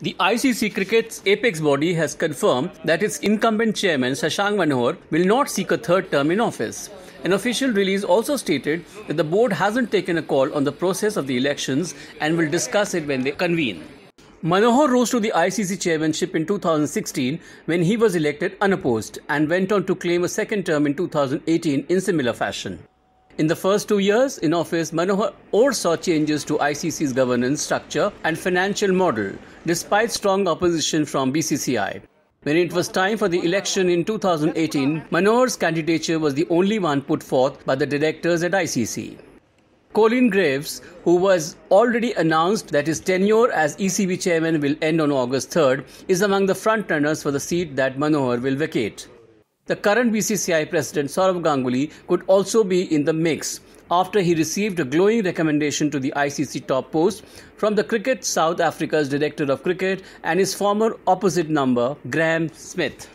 The ICC Cricket's apex body has confirmed that its incumbent chairman Sashang Manohar will not seek a third term in office. An official release also stated that the board hasn't taken a call on the process of the elections and will discuss it when they convene. Manohar rose to the ICC chairmanship in 2016 when he was elected unopposed and went on to claim a second term in 2018 in similar fashion. In the first two years in office, Manohar oversaw changes to ICC's governance structure and financial model, despite strong opposition from BCCI. When it was time for the election in 2018, Manohar's candidature was the only one put forth by the directors at ICC. Colin Graves, who was already announced that his tenure as ECB chairman will end on August 3rd, is among the frontrunners for the seat that Manohar will vacate. The current BCCI president Saurav Ganguly could also be in the mix after he received a glowing recommendation to the ICC top post from the Cricket South Africa's director of cricket and his former opposite number Graham Smith.